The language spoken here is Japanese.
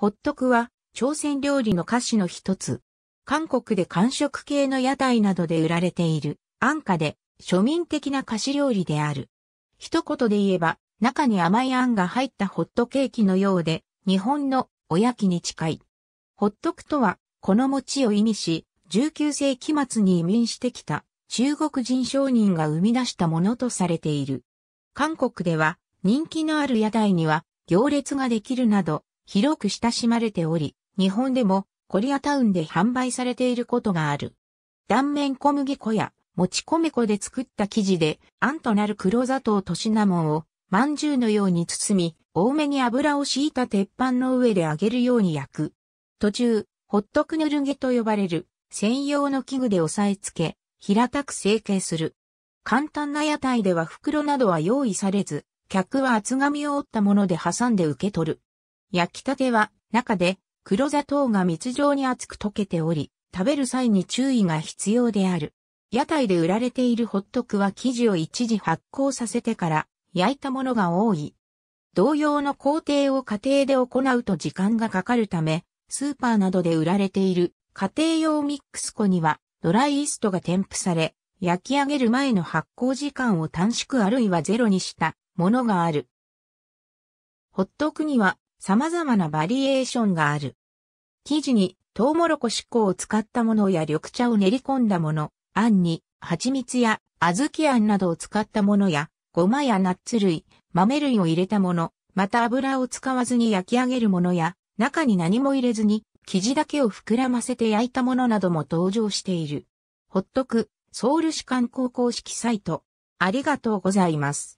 ホットクは朝鮮料理の菓子の一つ。韓国で韓食系の屋台などで売られている安価で庶民的な菓子料理である。一言で言えば中に甘いあんが入ったホットケーキのようで日本のおやきに近い。ホットクとはこの餅を意味し19世紀末に移民してきた中国人商人が生み出したものとされている。韓国では人気のある屋台には行列ができるなど広く親しまれており、日本でもコリアタウンで販売されていることがある。断面小麦粉や、もち米粉で作った生地で、あんとなる黒砂糖とシナモンを、まんじゅうのように包み、多めに油を敷いた鉄板の上で揚げるように焼く。途中、ホットクヌルゲと呼ばれる、専用の器具で押さえつけ、平たく成形する。簡単な屋台では袋などは用意されず、客は厚紙を折ったもので挟んで受け取る。焼きたては中で黒砂糖が蜜状に厚く溶けており、食べる際に注意が必要である。屋台で売られているホットクは生地を一時発酵させてから焼いたものが多い。同様の工程を家庭で行うと時間がかかるため、スーパーなどで売られている家庭用ミックス粉にはドライイーストが添付され、焼き上げる前の発酵時間を短縮あるいはゼロにしたものがある。ホットクには様々なバリエーションがある。生地にトウモロコシ粉を使ったものや緑茶を練り込んだもの、あんに蜂蜜や小豆あんなどを使ったものや、ごまやナッツ類、豆類を入れたもの、また油を使わずに焼き上げるものや、中に何も入れずに生地だけを膨らませて焼いたものなども登場している。ほっとく、ソウル市観光公式サイト。ありがとうございます。